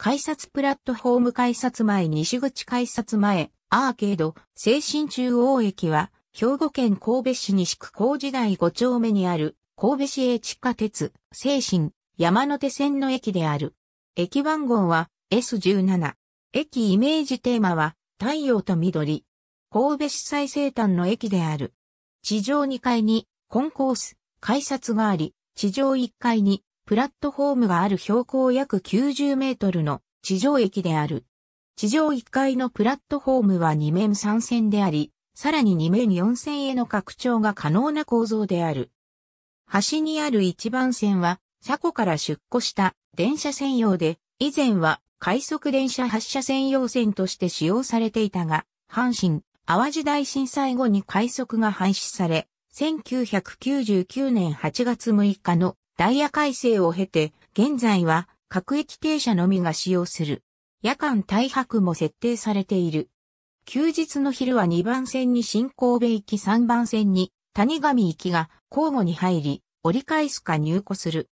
改札プラットフォーム改札前西口改札前、アーケード、精神中央駅は、兵庫県神戸市西区工時台5丁目にある、神戸市営地下鉄、精神、山手線の駅である。駅番号は S17。駅イメージテーマは、太陽と緑。神戸市最西端の駅である。地上2階に、コンコース、改札があり、地上1階に、プラットフォームがある標高約90メートルの地上駅である。地上1階のプラットフォームは2面3線であり、さらに2面4線への拡張が可能な構造である。端にある1番線は、車庫から出庫した電車専用で、以前は快速電車発車専用線として使用されていたが、阪神、淡路大震災後に快速が廃止され、1999年8月6日のダイヤ改正を経て、現在は各駅停車のみが使用する。夜間大白も設定されている。休日の昼は2番線に新神戸行き3番線に谷上行きが交互に入り、折り返すか入庫する。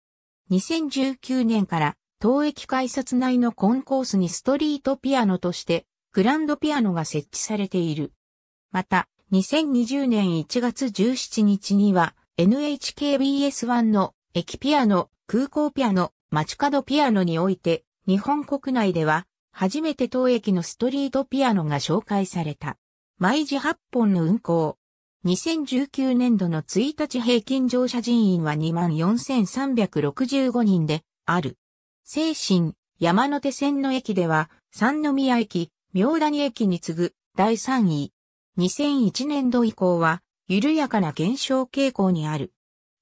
2019年から当駅改札内のコンコースにストリートピアノとしてグランドピアノが設置されている。また、2020年1月17日には NHKBS1 の駅ピアノ、空港ピアノ、街角ピアノにおいて、日本国内では、初めて当駅のストリートピアノが紹介された。毎時8本の運行。2019年度の1日平均乗車人員は24,365人である。精神、山手線の駅では、三宮駅、明谷駅に次ぐ第3位。2001年度以降は、緩やかな減少傾向にある。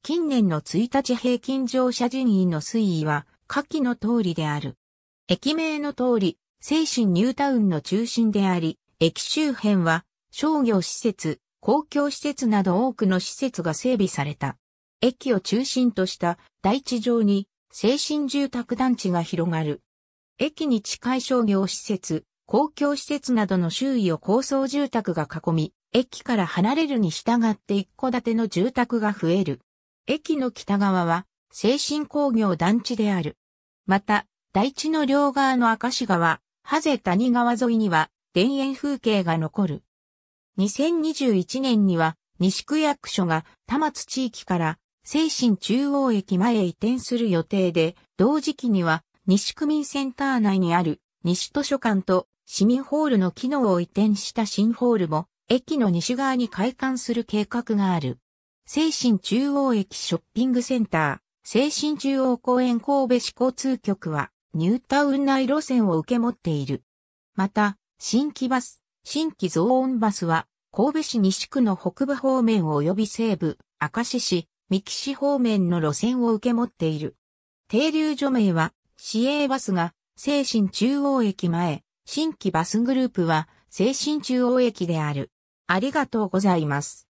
近年の1日平均乗車人員の推移は、下記の通りである。駅名の通り、精神ニュータウンの中心であり、駅周辺は、商業施設、公共施設など多くの施設が整備された。駅を中心とした大地上に、精神住宅団地が広がる。駅に近い商業施設、公共施設などの周囲を高層住宅が囲み、駅から離れるに従って一戸建ての住宅が増える。駅の北側は、精神工業団地である。また、台地の両側の明石川、ハゼ谷川沿いには、田園風景が残る。2021年には、西区役所が多摩津地域から精神中央駅前へ移転する予定で、同時期には西区民センター内にある西図書館と市民ホールの機能を移転した新ホールも駅の西側に開館する計画がある。精神中央駅ショッピングセンター、精神中央公園神戸市交通局は、ニュータウン内路線を受け持っている。また、新規バス、新規増音バスは、神戸市西区の北部方面及び西部、明石市、三木市方面の路線を受け持っている。停留所名は、市営バスが、精神中央駅前、新規バスグループは、精神中央駅である。ありがとうございます。